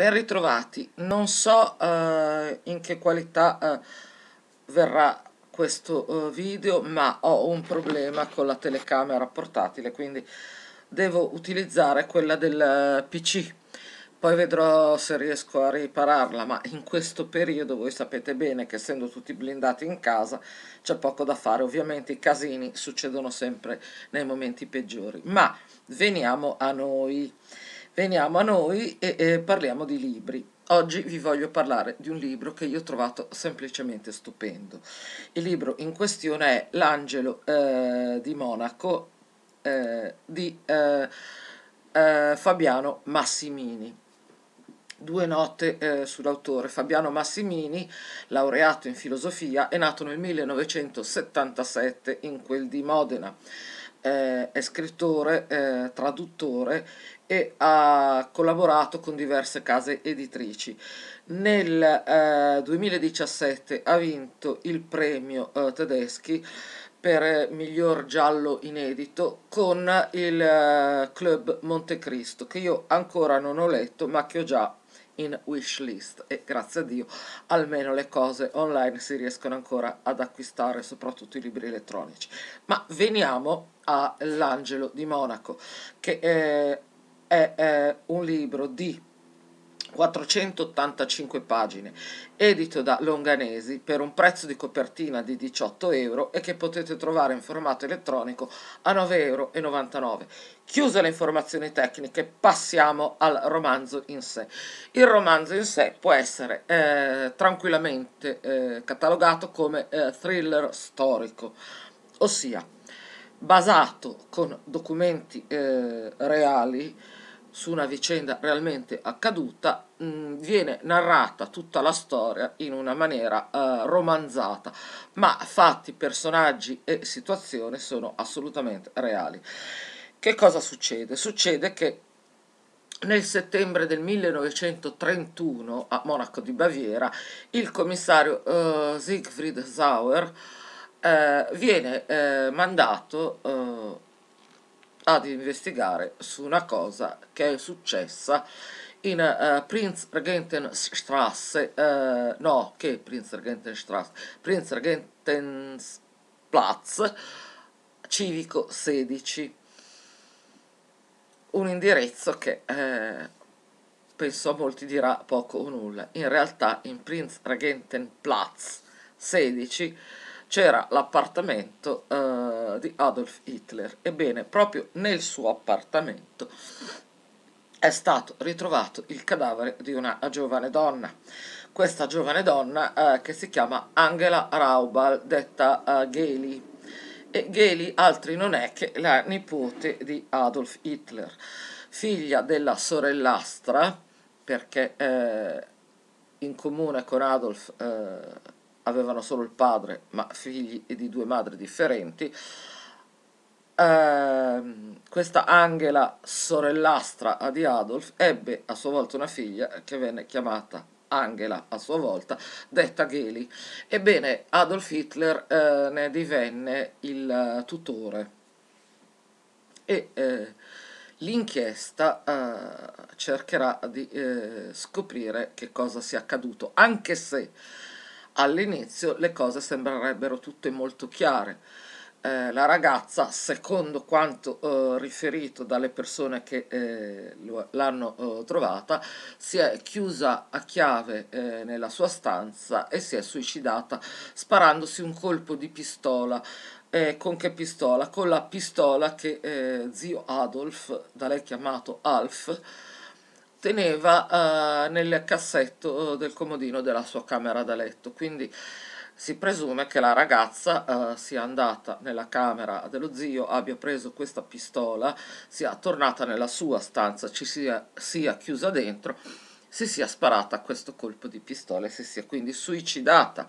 Ben ritrovati, non so eh, in che qualità eh, verrà questo eh, video, ma ho un problema con la telecamera portatile, quindi devo utilizzare quella del eh, PC. Poi vedrò se riesco a ripararla, ma in questo periodo voi sapete bene che essendo tutti blindati in casa c'è poco da fare. Ovviamente i casini succedono sempre nei momenti peggiori. Ma veniamo a noi. Veniamo a noi e, e parliamo di libri. Oggi vi voglio parlare di un libro che io ho trovato semplicemente stupendo. Il libro in questione è L'Angelo eh, di Monaco eh, di eh, eh Fabiano Massimini. Due note eh, sull'autore. Fabiano Massimini, laureato in filosofia, è nato nel 1977 in quel di Modena. Eh, è scrittore, eh, traduttore e ha collaborato con diverse case editrici. Nel eh, 2017 ha vinto il premio eh, tedeschi per miglior giallo inedito con il eh, Club Montecristo che io ancora non ho letto ma che ho già in wishlist e grazie a Dio almeno le cose online si riescono ancora ad acquistare, soprattutto i libri elettronici. Ma veniamo all'Angelo di Monaco che eh, è eh, un libro di 485 pagine, edito da Longanesi per un prezzo di copertina di 18 euro e che potete trovare in formato elettronico a 9,99 euro. Chiuse le informazioni tecniche, passiamo al romanzo in sé. Il romanzo in sé può essere eh, tranquillamente eh, catalogato come eh, thriller storico, ossia basato con documenti eh, reali su una vicenda realmente accaduta, mh, mm, viene narrata tutta la storia in una maniera eh, romanzata, ma fatti, personaggi e situazione sono assolutamente reali. Che cosa succede? Succede che nel settembre del 1931 a Monaco di Baviera il commissario eh, Siegfried Sauer eh, viene eh, mandato eh, ad investigare su una cosa che è successa in uh, eh, Prinz Regentenstrasse, uh, eh, no, che Prinz Regentenstrasse, Prinz Regentensplatz, civico 16, un indirizzo che eh, penso a molti dirà poco o nulla. In realtà in Prinz Regentenplatz 16 c'era l'appartamento eh, di Adolf Hitler. Ebbene, proprio nel suo appartamento è stato ritrovato il cadavere di una giovane donna. Questa giovane donna eh, che si chiama Angela Raubal, detta eh, Geli. E Geli altri non è che la nipote di Adolf Hitler, figlia della sorellastra, perché eh, in comune con Adolf eh, avevano solo il padre, ma figli di due madri differenti. Eh, questa Angela, sorellastra di Adolf, ebbe a sua volta una figlia che venne chiamata Angela a sua volta, detta Geli. Ebbene, Adolf Hitler eh, ne divenne il eh, tutore e eh, l'inchiesta eh, cercherà di eh, scoprire che cosa sia accaduto, anche se All'inizio le cose sembrerebbero tutte molto chiare. Eh, la ragazza, secondo quanto eh, riferito dalle persone che eh, l'hanno eh, trovata, si è chiusa a chiave eh, nella sua stanza e si è suicidata sparandosi un colpo di pistola. Eh, con che pistola? Con la pistola che zio Adolf, da lei chiamato Alf, teneva eh, nel cassetto eh, del comodino della sua camera da letto. Quindi si presume che la ragazza eh, sia andata nella camera dello zio, abbia preso questa pistola, sia tornata nella sua stanza, ci sia, sia chiusa dentro, si sia sparata questo colpo di pistola e si sia quindi suicidata.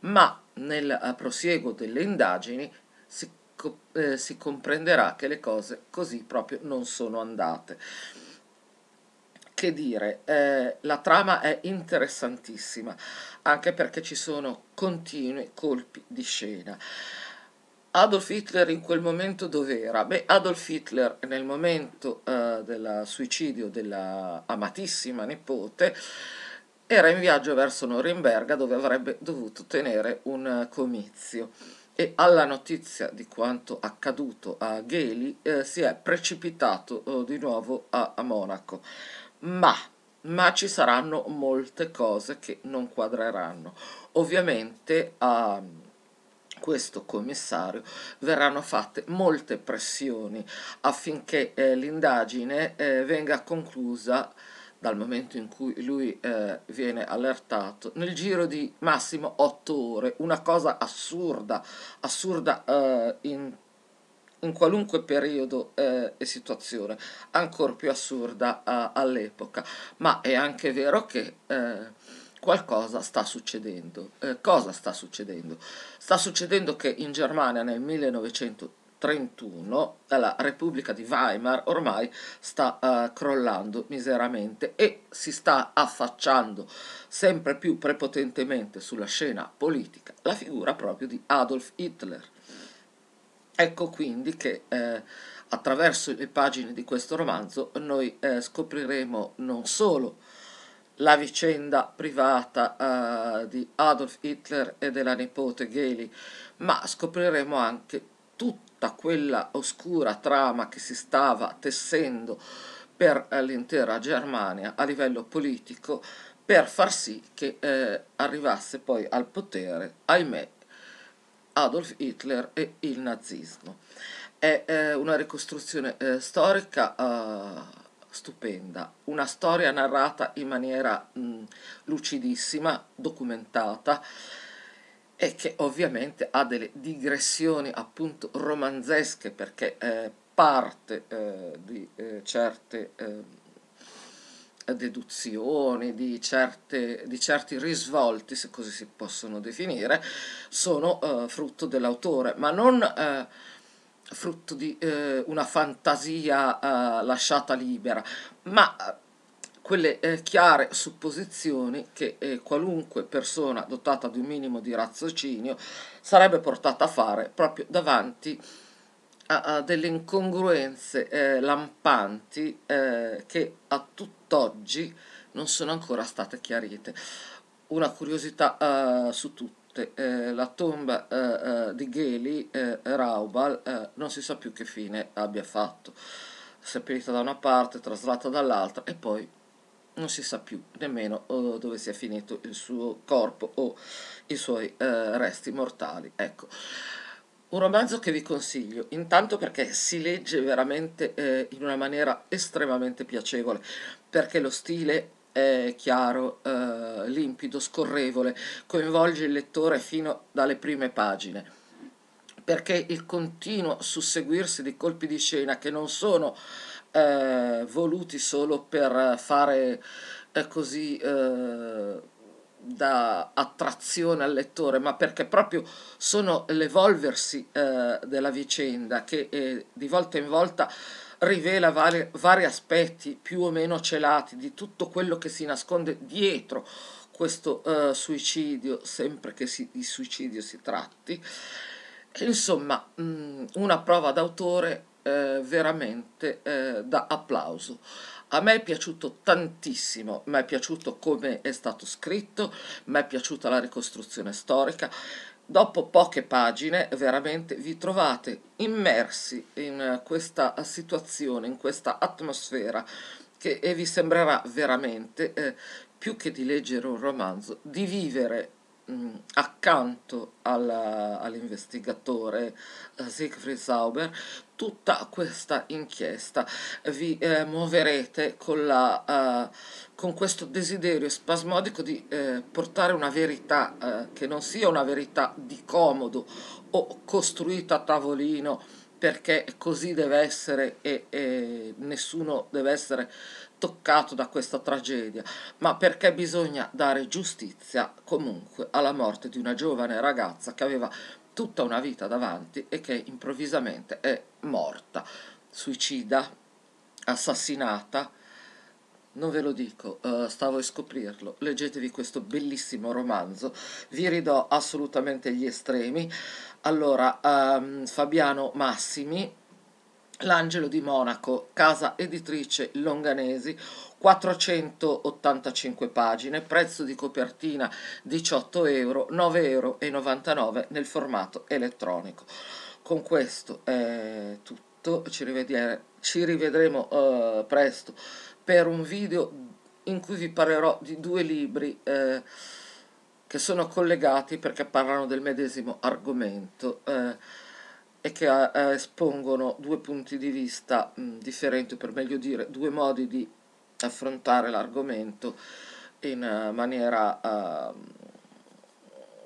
Ma nel eh, prosieguo delle indagini si, eh, si comprenderà che le cose così proprio non sono andate che dire, eh, la trama è interessantissima, anche perché ci sono continui colpi di scena. Adolf Hitler in quel momento dov'era? Beh, Adolf Hitler nel momento eh, del suicidio della amatissima nipote era in viaggio verso Norimberga dove avrebbe dovuto tenere un comizio e alla notizia di quanto accaduto a Gheli eh, si è precipitato eh, di nuovo a, a Monaco ma, ma ci saranno molte cose che non quadreranno. Ovviamente a ehm, questo commissario verranno fatte molte pressioni affinché eh, l'indagine eh, venga conclusa dal momento in cui lui eh, viene allertato, nel giro di massimo otto ore, una cosa assurda, assurda eh, in in qualunque periodo eh, e situazione, ancora più assurda eh, all'epoca, ma è anche vero che eh, qualcosa sta succedendo. Eh, cosa sta succedendo? Sta succedendo che in Germania nel 1931 la Repubblica di Weimar ormai sta eh, crollando miseramente e si sta affacciando sempre più prepotentemente sulla scena politica la figura proprio di Adolf Hitler Ecco quindi che eh, attraverso le pagine di questo romanzo noi eh, scopriremo non solo la vicenda privata eh, di Adolf Hitler e della nipote Geli, ma scopriremo anche tutta quella oscura trama che si stava tessendo per eh, l'intera Germania a livello politico per far sì che eh, arrivasse poi al potere, ahimè, Adolf Hitler e il nazismo. È eh, una ricostruzione eh, storica eh, stupenda, una storia narrata in maniera mh, mm, lucidissima, documentata e che ovviamente ha delle digressioni appunto romanzesche perché eh, parte eh, di eh, certe ehm, deduzioni, di, certe, di, certi risvolti, se così si possono definire, sono eh, frutto dell'autore, ma non eh, frutto di eh, una fantasia eh, lasciata libera, ma eh, quelle eh, chiare supposizioni che qualunque persona dotata di un minimo di raziocinio sarebbe portata a fare proprio davanti a a, a delle incongruenze eh, lampanti eh, che a tutt'oggi non sono ancora state chiarite. Una curiosità eh, su tutte, Eh, la tomba eh, eh, di Gheli eh, Raubal eh, non si sa più che fine abbia fatto, seppellita da una parte, traslata dall'altra e poi non si sa più nemmeno oh, dove sia finito il suo corpo o i suoi resti mortali. Ecco. Un romanzo che vi consiglio, intanto perché si legge veramente eh, in una maniera estremamente piacevole, perché lo stile è chiaro, eh, limpido, scorrevole, coinvolge il lettore fino dalle prime pagine, perché il continuo susseguirsi di colpi di scena che non sono eh, voluti solo per fare eh, così eh, da attrazione al lettore, ma perché proprio sono l'evolversi eh, della vicenda che eh, di volta in volta rivela vari, vari aspetti più o meno celati di tutto quello che si nasconde dietro questo eh, suicidio, sempre che si, di suicidio si tratti. Insomma, mh, mm, una prova d'autore eh, veramente eh, da applauso. A me è piaciuto tantissimo, mi è piaciuto come è stato scritto, mi è piaciuta la ricostruzione storica. Dopo poche pagine veramente vi trovate immersi in eh, questa situazione, in questa atmosfera che eh, vi sembrerà veramente, eh, più che di leggere un romanzo, di vivere mh, mm, accanto alla, all'investigatore eh, Siegfried Sauber tutta questa inchiesta vi eh, muoverete con, la, eh, con, questo desiderio spasmodico di eh, portare una verità eh, che non sia una verità di comodo o costruita a tavolino perché così deve essere e, e nessuno deve essere toccato da questa tragedia, ma perché bisogna dare giustizia comunque alla morte di una giovane ragazza che aveva tutta una vita davanti e che improvvisamente è morta, suicida, assassinata. Non ve lo dico, uh, stavo a scoprirlo. Leggetevi questo bellissimo romanzo, vi ridò assolutamente gli estremi. Allora, um, Fabiano Massimi, L'Angelo di Monaco, casa editrice Longanesi, 485 pagine, prezzo di copertina 18 euro, 9,99 euro nel formato elettronico. Con questo è tutto, ci, ci rivedremo eh, presto per un video in cui vi parlerò di due libri eh, che sono collegati perché parlano del medesimo argomento. Eh, e che eh, eh, espongono due punti di vista mh, mm, differenti, per meglio dire, due modi di affrontare l'argomento in uh, maniera uh,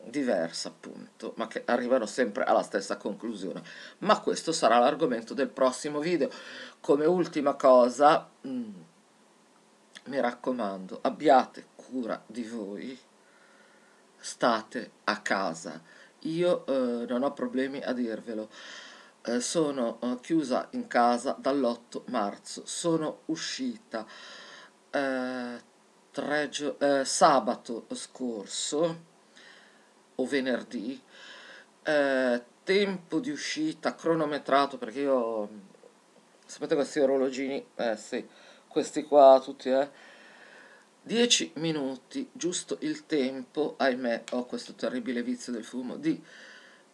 diversa, appunto, ma che arrivano sempre alla stessa conclusione. Ma questo sarà l'argomento del prossimo video. Come ultima cosa, mh, mm, mi raccomando, abbiate cura di voi, state a casa io eh, non ho problemi a dirvelo. Eh, sono eh, chiusa in casa dall'8 marzo, sono uscita eh, eh, sabato scorso o venerdì, eh, tempo di uscita cronometrato perché io mm, sapete questi orologini, eh sì, questi qua tutti eh 10 minuti, giusto il tempo, ahimè ho questo terribile vizio del fumo, di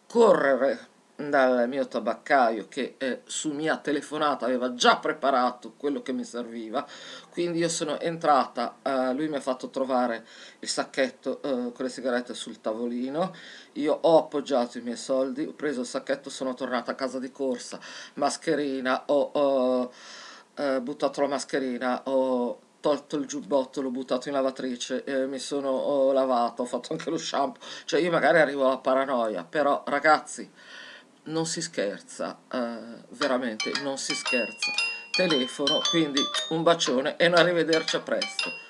correre dal mio tabaccaio che eh, su mia telefonata aveva già preparato quello che mi serviva, quindi io sono entrata, eh, lui mi ha fatto trovare il sacchetto eh, con le sigarette sul tavolino, io ho appoggiato i miei soldi, ho preso il sacchetto, sono tornata a casa di corsa, mascherina, ho... ho eh, buttato la mascherina, ho tolto il giubbotto, l'ho buttato in lavatrice, eh, mi sono oh, lavato, ho fatto anche lo shampoo, cioè io magari arrivo alla paranoia, però ragazzi non si scherza, eh, veramente non si scherza. Telefono, quindi un bacione e un arrivederci a presto.